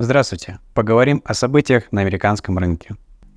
Здравствуйте! Поговорим о событиях на американском рынке.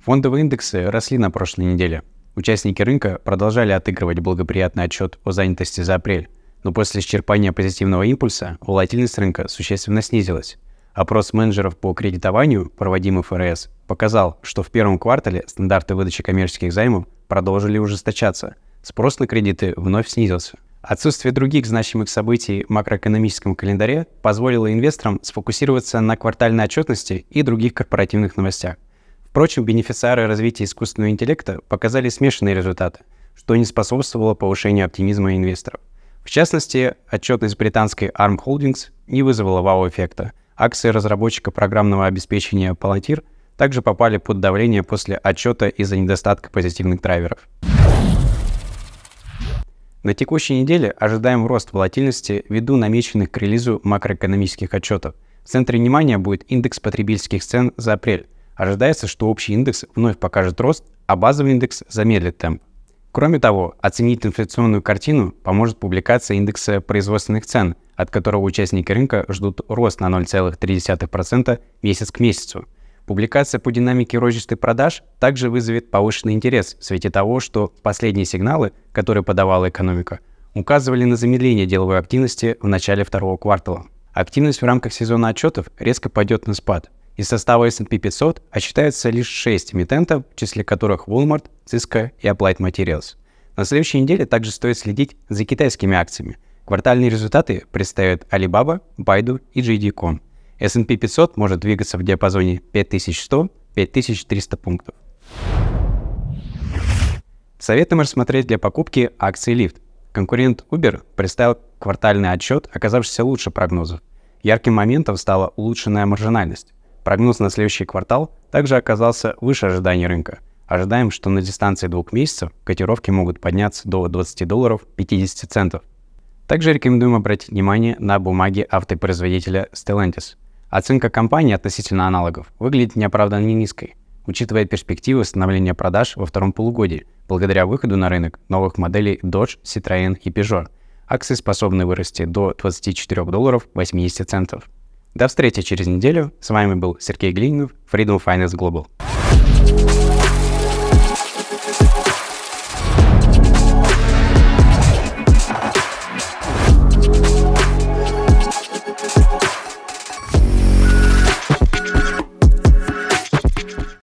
Фондовые индексы росли на прошлой неделе. Участники рынка продолжали отыгрывать благоприятный отчет о занятости за апрель, но после исчерпания позитивного импульса волатильность рынка существенно снизилась. Опрос менеджеров по кредитованию, проводимый ФРС, показал, что в первом квартале стандарты выдачи коммерческих займов продолжили ужесточаться, спрос на кредиты вновь снизился – Отсутствие других значимых событий в макроэкономическом календаре позволило инвесторам сфокусироваться на квартальной отчетности и других корпоративных новостях. Впрочем, бенефициары развития искусственного интеллекта показали смешанные результаты, что не способствовало повышению оптимизма инвесторов. В частности, отчетность британской ARM Holdings не вызвала вау-эффекта. Акции разработчика программного обеспечения Palantir также попали под давление после отчета из-за недостатка позитивных драйверов. На текущей неделе ожидаем рост волатильности ввиду намеченных к релизу макроэкономических отчетов. В центре внимания будет индекс потребительских цен за апрель. Ожидается, что общий индекс вновь покажет рост, а базовый индекс замедлит темп. Кроме того, оценить инфляционную картину поможет публикация индекса производственных цен, от которого участники рынка ждут рост на 0,3% месяц к месяцу – Публикация по динамике розничных продаж также вызовет повышенный интерес в свете того, что последние сигналы, которые подавала экономика, указывали на замедление деловой активности в начале второго квартала. Активность в рамках сезона отчетов резко пойдет на спад. Из состава S&P 500 отчитаются лишь 6 эмитентов, в числе которых Walmart, Cisco и Applied Materials. На следующей неделе также стоит следить за китайскими акциями. Квартальные результаты представят Alibaba, Baidu и JD.com – S&P 500 может двигаться в диапазоне 5100-5300 пунктов. Советуем рассмотреть для покупки акции Lyft. Конкурент Uber представил квартальный отчет, оказавшийся лучше прогнозов. Ярким моментом стала улучшенная маржинальность. Прогноз на следующий квартал также оказался выше ожиданий рынка. Ожидаем, что на дистанции двух месяцев котировки могут подняться до 20 долларов 50 центов. Также рекомендуем обратить внимание на бумаги автопроизводителя Stellantis. Оценка компании относительно аналогов выглядит неоправданно низкой, учитывая перспективы восстановления продаж во втором полугодии, благодаря выходу на рынок новых моделей Dodge, Citroën и Peugeot. Акции способны вырасти до 24 долларов 80 центов. До встречи через неделю. С вами был Сергей Глининов, Freedom Finance Global.